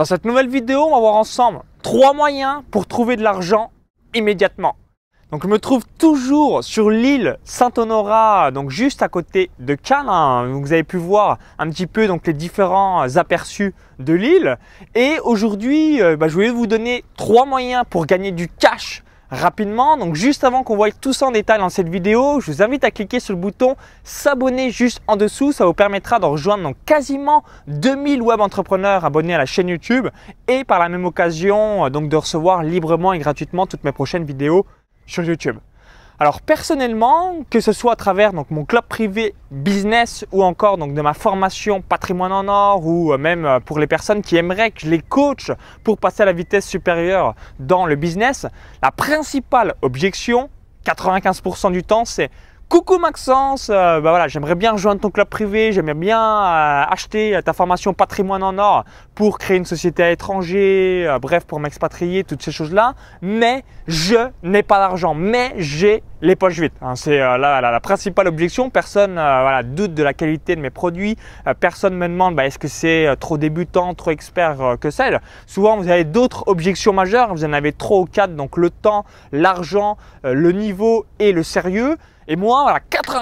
Dans cette nouvelle vidéo, on va voir ensemble trois moyens pour trouver de l'argent immédiatement. Donc je me trouve toujours sur l'île Saint-Honorat, donc juste à côté de Cannes. Hein. Vous avez pu voir un petit peu donc les différents aperçus de l'île. Et aujourd'hui, euh, bah, je voulais vous donner trois moyens pour gagner du cash rapidement. Donc juste avant qu'on voie tout ça en détail dans cette vidéo, je vous invite à cliquer sur le bouton s'abonner juste en dessous. Ça vous permettra de rejoindre quasiment 2000 web entrepreneurs abonnés à la chaîne YouTube et par la même occasion euh, donc de recevoir librement et gratuitement toutes mes prochaines vidéos sur YouTube. Alors personnellement, que ce soit à travers donc, mon club privé business ou encore donc, de ma formation patrimoine en or ou euh, même euh, pour les personnes qui aimeraient que je les coach pour passer à la vitesse supérieure dans le business, la principale objection, 95% du temps, c'est Coucou Maxence, euh, bah, voilà, j'aimerais bien rejoindre ton club privé, j'aimerais bien acheter ta formation patrimoine en or pour créer une société à l'étranger, bref, pour m'expatrier, toutes ces choses-là, mais je n'ai pas d'argent, mais j'ai les poches vides. Hein. c'est euh, la, principale objection. Personne euh, voilà, doute de la qualité de mes produits. Euh, personne me demande bah, est-ce que c'est euh, trop débutant, trop expert euh, que celle. Souvent, vous avez d'autres objections majeures. Vous en avez trois ou quatre, donc le temps, l'argent, euh, le niveau et le sérieux. Et moi, voilà,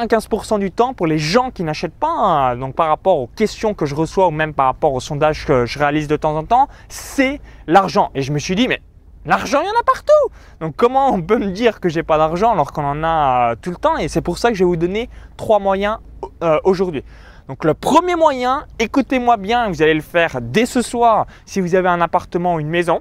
95% du temps, pour les gens qui n'achètent pas, hein. donc par rapport aux questions que je reçois ou même par rapport aux sondages que je réalise de temps en temps, c'est l'argent. Et je me suis dit, mais L'argent, il y en a partout. Donc comment on peut me dire que j'ai pas d'argent alors qu'on en a euh, tout le temps Et c'est pour ça que je vais vous donner trois moyens euh, aujourd'hui. Donc le premier moyen, écoutez-moi bien, vous allez le faire dès ce soir si vous avez un appartement ou une maison.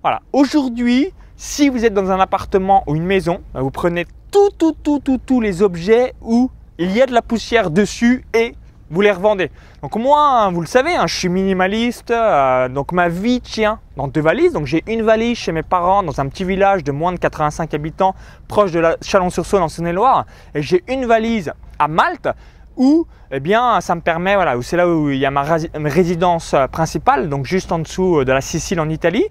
Voilà, aujourd'hui, si vous êtes dans un appartement ou une maison, bah, vous prenez tout, tout, tout, tout, tous les objets où il y a de la poussière dessus et vous les revendez. Donc moi, hein, vous le savez, hein, je suis minimaliste, euh, donc ma vie tient dans deux valises. Donc j'ai une valise chez mes parents dans un petit village de moins de 85 habitants proche de Chalon-sur-Saône en Saône-et-Loire. Et, j'ai une valise à Malte où eh bien, ça me permet, voilà, c'est là où il y a ma résidence euh, principale, donc juste en dessous euh, de la Sicile en Italie.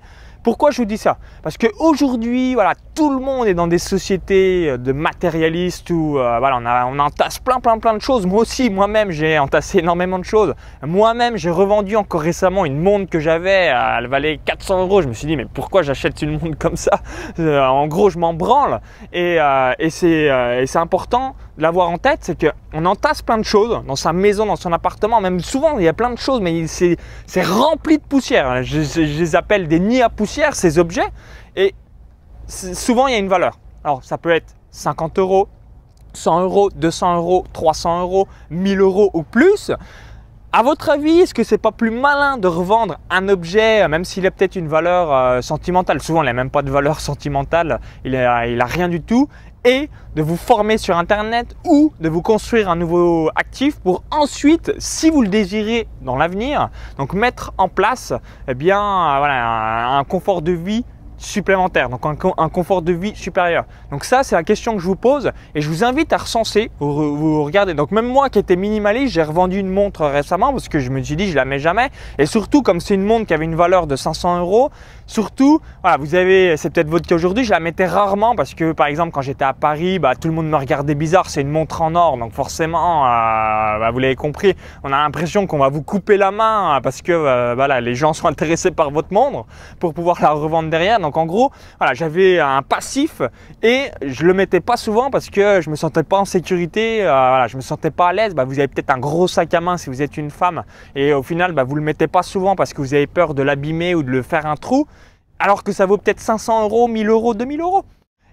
Pourquoi je vous dis ça Parce qu'aujourd'hui, voilà, tout le monde est dans des sociétés euh, de matérialistes où euh, voilà, on, on, entasse plein, plein, plein de choses. Moi aussi, moi-même, j'ai entassé énormément de choses. Moi-même, j'ai revendu encore récemment une montre que j'avais. Euh, elle valait 400 euros. Je me suis dit, mais pourquoi j'achète une montre comme ça En gros, je m'en branle. Et, et c'est important l'avoir en tête, c'est qu'on entasse plein de choses dans sa maison, dans son appartement, même souvent il y a plein de choses, mais c'est, rempli de poussière. Hein. Je, les appelle des nids à poussière, ces objets, et souvent il y a une valeur. Alors ça peut être 50 euros, 100 euros, 200 euros, 300 euros, 1000 euros ou plus. À votre avis, est-ce que c'est pas plus malin de revendre un objet, euh, même s'il a peut-être une valeur euh, sentimentale Souvent, il n'a même pas de valeur sentimentale, il n'a il a rien du tout et de vous former sur Internet ou de vous construire un nouveau actif pour ensuite, si vous le désirez dans l'avenir, donc mettre en place eh bien, un confort de vie supplémentaire, donc un, confort de vie supérieur. Donc ça, c'est la question que je vous pose et je vous invite à recenser, vous, regardez. Donc même moi qui étais minimaliste, j'ai revendu une montre récemment parce que je me suis dit je la mets jamais. Et surtout, comme c'est une montre qui avait une valeur de 500 euros, surtout, voilà, vous avez, c'est peut-être votre cas aujourd'hui, je la mettais rarement parce que par exemple quand j'étais à Paris, bah, tout le monde me regardait bizarre, c'est une montre en or, donc forcément, euh, bah, vous l'avez compris, on a l'impression qu'on va vous couper la main parce que euh, voilà les gens sont intéressés par votre montre pour pouvoir la revendre derrière. Donc, donc en gros, voilà, j'avais un passif et je le mettais pas souvent parce que je me sentais pas en sécurité, je euh, voilà, je me sentais pas à l'aise. Bah, vous avez peut-être un gros sac à main si vous êtes une femme et au final, bah, vous le mettez pas souvent parce que vous avez peur de l'abîmer ou de le faire un trou, alors que ça vaut peut-être 500 euros, 1000 euros, 2000 euros.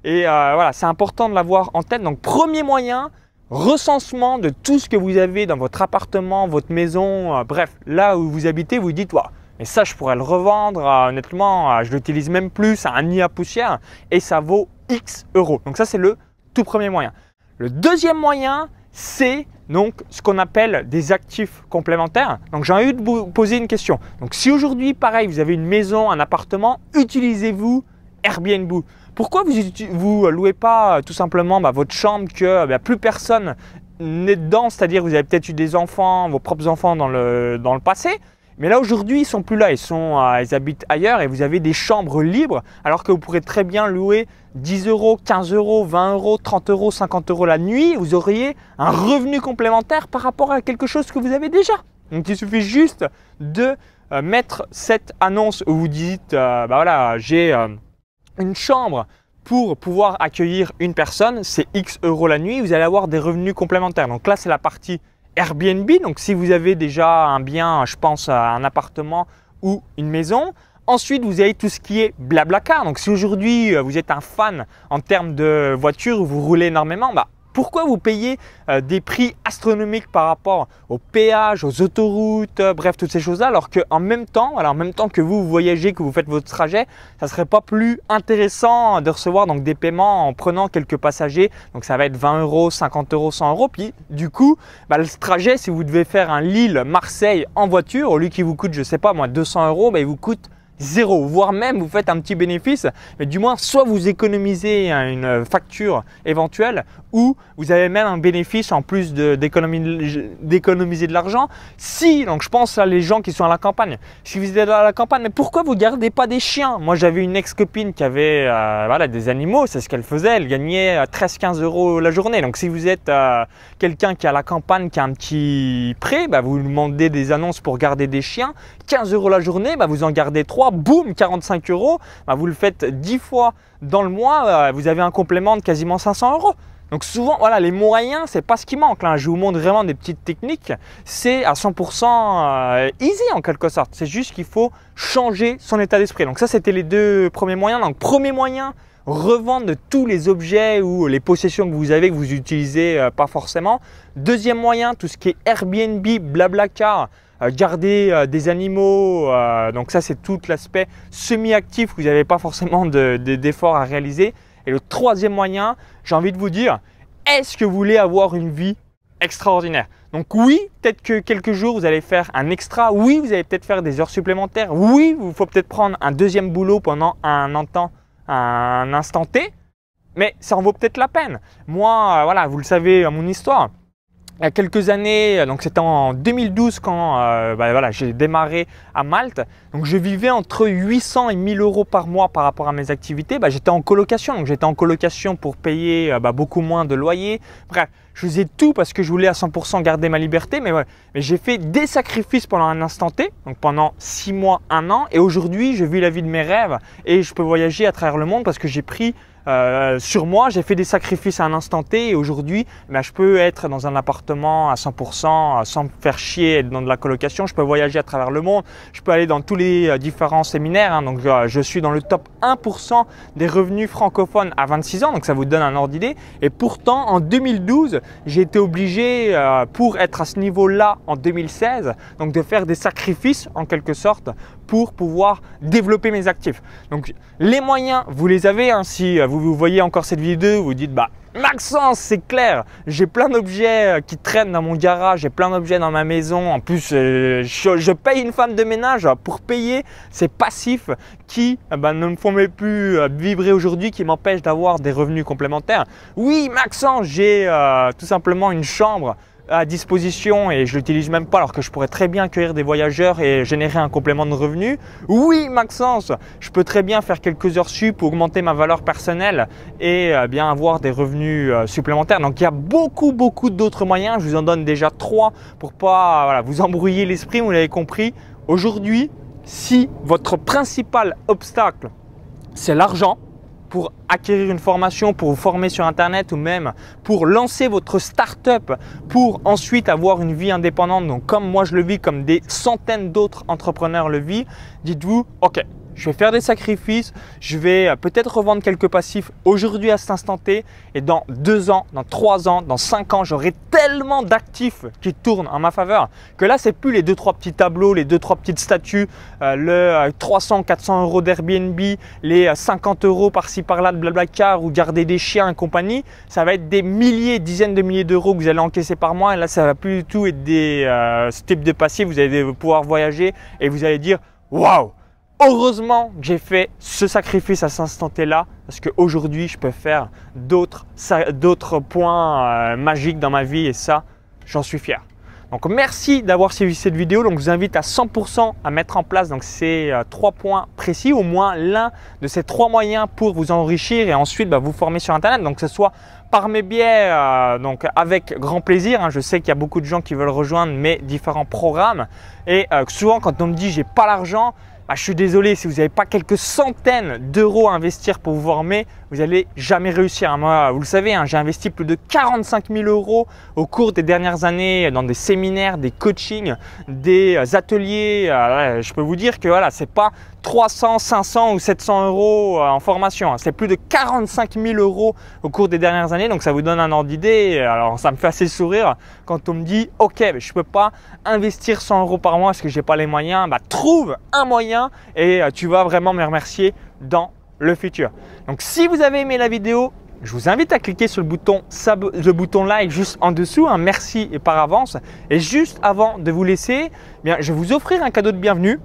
Et euh, voilà, c'est important de l'avoir en tête. Donc premier moyen, recensement de tout ce que vous avez dans votre appartement, votre maison, euh, bref, là où vous habitez, vous dites, mais ça, je pourrais le revendre, honnêtement, je l'utilise même plus un nid à poussière et ça vaut X euros. Donc ça, c'est le tout premier moyen. Le deuxième moyen, c'est donc ce qu'on appelle des actifs complémentaires. Donc j'ai envie de vous poser une question. Donc si aujourd'hui, pareil, vous avez une maison, un appartement, utilisez-vous Airbnb Pourquoi vous vous louez pas euh, tout simplement bah, votre chambre que euh, bah, plus personne n'est dedans, c'est-à-dire vous avez peut-être eu des enfants, vos propres enfants dans le, dans le passé mais là aujourd'hui, ils sont plus là, ils, sont, euh, ils habitent ailleurs et vous avez des chambres libres alors que vous pourrez très bien louer 10 euros, 15 euros, 20 euros, 30 euros, 50 euros la nuit. Vous auriez un revenu complémentaire par rapport à quelque chose que vous avez déjà. Donc il suffit juste de euh, mettre cette annonce où vous dites, euh, bah voilà, j'ai une chambre pour pouvoir accueillir une personne, c'est X euros la nuit, vous allez avoir des revenus complémentaires. Donc là, c'est la partie Airbnb. Donc si vous avez déjà un bien, je pense à un appartement ou une maison. Ensuite, vous avez tout ce qui est blabla car. Donc si aujourd'hui euh, vous êtes un fan en termes de voiture, vous roulez énormément, bah, pourquoi vous payez euh, des prix astronomiques par rapport aux péages, aux autoroutes, euh, bref, toutes ces choses-là, alors qu'en même temps, alors en même temps que vous, voyagez, que vous faites votre trajet, ça ne serait pas plus intéressant de recevoir donc des paiements en prenant quelques passagers. Donc ça va être 20 euros, 50 euros, 100 euros. Puis du coup, bah, le trajet, si vous devez faire un Lille-Marseille en voiture, au lieu qu'il vous coûte, je sais pas moi, 200 euros, bah, il vous coûte zéro, voire même vous faites un petit bénéfice, mais du moins soit vous économisez hein, une euh, facture éventuelle ou vous avez même un bénéfice en plus d'économiser de, de l'argent. Si, donc je pense à les gens qui sont à la campagne, si vous êtes à la campagne, mais pourquoi vous gardez pas des chiens Moi j'avais une ex-copine qui avait euh, voilà, des animaux, c'est ce qu'elle faisait, elle gagnait 13-15 euh, euros la journée. Donc si vous êtes quelqu'un qui est à la campagne, qui a un petit prêt, bah, vous demandez des annonces pour garder des chiens, 15 euros la journée, bah, vous en gardez 3 Boom, boum, 45 euros, bah, vous le faites 10 fois dans le mois, euh, vous avez un complément de quasiment 500 euros. Donc souvent, voilà, les moyens, c'est pas ce qui manque. Là. Hein. Je vous montre vraiment des petites techniques. C'est à 100% euh, easy en quelque sorte. C'est juste qu'il faut changer son état d'esprit. Donc ça, c'était les deux premiers moyens. Donc premier moyen, revendre tous les objets ou les possessions que vous avez que vous utilisez euh, pas forcément. Deuxième moyen, tout ce qui est Airbnb, blabla car. Euh, garder euh, des animaux, euh, donc ça c'est tout l'aspect semi-actif, vous n'avez pas forcément d'efforts de, à réaliser. Et le troisième moyen, j'ai envie de vous dire, est-ce que vous voulez avoir une vie extraordinaire Donc oui, peut-être que quelques jours, vous allez faire un extra. Oui, vous allez peut-être faire des heures supplémentaires. Oui, il faut peut-être prendre un deuxième boulot pendant un, instant, un instant T. Mais ça en vaut peut-être la peine. Moi, voilà, vous le savez, mon histoire il y a quelques années, donc c'était en 2012 quand euh, bah, voilà, j'ai démarré à Malte. Donc je vivais entre 800 et 1000 euros par mois par rapport à mes activités. Bah, j'étais en colocation, donc j'étais en colocation pour payer euh, bah, beaucoup moins de loyer. Bref, je faisais tout parce que je voulais à 100% garder ma liberté, mais, j'ai fait des sacrifices pendant un instant T, donc pendant 6 mois, 1 an. Et aujourd'hui, je vis la vie de mes rêves et je peux voyager à travers le monde parce que j'ai pris euh, sur moi, j'ai fait des sacrifices à un instant T et aujourd'hui, ben, je peux être dans un appartement à 100% euh, sans me faire chier, dans de la colocation, je peux voyager à travers le monde, je peux aller dans tous les euh, différents séminaires. Hein. donc, je suis dans le top 1% des revenus francophones à 26 ans, donc ça vous donne un ordre d'idée. Et pourtant, en 2012, j'ai été obligé, pour être à ce niveau-là en 2016, donc de faire des sacrifices en quelque sorte pour pouvoir développer mes actifs. Donc les moyens, vous les avez. Hein, si euh, vous, vous, voyez encore cette vidéo, vous dites bah Maxence, c'est clair, j'ai plein d'objets euh, qui traînent dans mon garage, j'ai plein d'objets dans ma maison. En plus, euh, je, paye une femme de ménage hein, pour payer ces passifs qui bah, ne me font plus vibrer aujourd'hui, qui m'empêchent d'avoir des revenus complémentaires. Oui, Maxence, j'ai tout simplement une chambre à disposition et je l'utilise même pas alors que je pourrais très bien accueillir des voyageurs et générer un complément de revenus. Oui, Maxence, je peux très bien faire quelques heures sup, augmenter ma valeur personnelle et euh, bien avoir des revenus euh, supplémentaires. Donc il y a beaucoup beaucoup d'autres moyens. Je vous en donne déjà trois pour pas vous embrouiller l'esprit. Vous l'avez compris. Aujourd'hui, si votre principal obstacle c'est l'argent, pour acquérir une formation, pour vous former sur Internet ou même pour lancer votre start-up pour ensuite avoir une vie indépendante, donc comme moi je le vis, comme des centaines d'autres entrepreneurs le vivent, dites-vous, OK, je vais faire des sacrifices, je vais euh, peut-être revendre quelques passifs aujourd'hui à cet instant T et dans deux ans, dans trois ans, dans cinq ans, j'aurai tellement d'actifs qui tournent en ma faveur que là, c'est plus les deux, trois petits tableaux, les deux, trois petites statues, euh, le 300, euh, 400 euros d'Airbnb, les 50 euros par-ci par-là de car ou garder des chiens et compagnie. Ça va être des milliers, dizaines de milliers d'euros que vous allez encaisser par mois et là, ça va plus du tout être des types de passifs. Vous allez pouvoir voyager et vous allez dire waouh heureusement que j'ai fait ce sacrifice à cet instant là parce qu'aujourd'hui je peux faire d'autres points euh, magiques dans ma vie et ça j'en suis fier. Donc merci d'avoir suivi cette vidéo. Donc je vous invite à 100% à mettre en place donc ces euh, trois points précis, au moins l'un de ces trois moyens pour vous enrichir et ensuite bah, vous former sur internet. Donc que ce soit par mes biais, euh, donc avec grand plaisir. Hein. Je sais qu'il y a beaucoup de gens qui veulent rejoindre mes différents programmes et souvent quand on me dit j'ai pas l'argent, ah, je suis désolé, si vous n'avez pas quelques centaines d'euros à investir pour vous former, vous n'allez jamais réussir. Hein. Moi, vous le savez, hein, j'ai investi plus de 45 000 euros au cours des dernières années dans des séminaires, des coachings, des euh, ateliers. Euh, je peux vous dire que voilà, c'est pas 300, 500 ou 700 euros euh, en formation. Hein. C'est plus de 45 000 euros au cours des dernières années. Donc ça vous donne un ordre d'idée. Alors ça me fait assez sourire quand on me dit OK, mais je peux pas investir 100 euros par mois parce que je n'ai pas les moyens. Bah, trouve un moyen et euh, tu vas vraiment me remercier dans le futur. Donc si vous avez aimé la vidéo, je vous invite à cliquer sur le bouton, le bouton like juste en dessous, un merci et par avance. Et juste avant de vous laisser, eh bien, je vais vous offrir un cadeau de bienvenue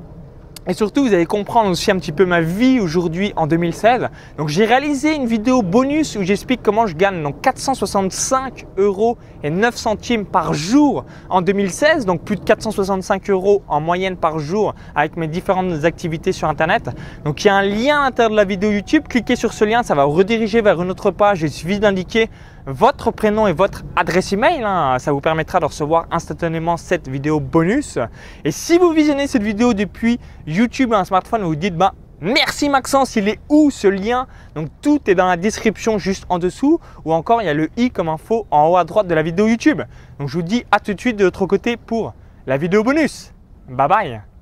et surtout, vous allez comprendre aussi un petit peu ma vie aujourd'hui en 2016. Donc, j'ai réalisé une vidéo bonus où j'explique comment je gagne donc 465 euros et 9 centimes par jour en 2016. Donc, plus de 465 euros en moyenne par jour avec mes différentes activités sur Internet. Donc, il y a un lien à l'intérieur de la vidéo YouTube. Cliquez sur ce lien, ça va rediriger vers une autre page. Il suffit d'indiquer votre prénom et votre adresse email. Hein. Ça vous permettra de recevoir instantanément cette vidéo bonus. Et si vous visionnez cette vidéo depuis YouTube à un smartphone, vous, vous dites bah, Merci Maxence, il est où ce lien Donc tout est dans la description juste en dessous ou encore il y a le i comme info en haut à droite de la vidéo YouTube. Donc je vous dis à tout de suite de l'autre côté pour la vidéo bonus. Bye bye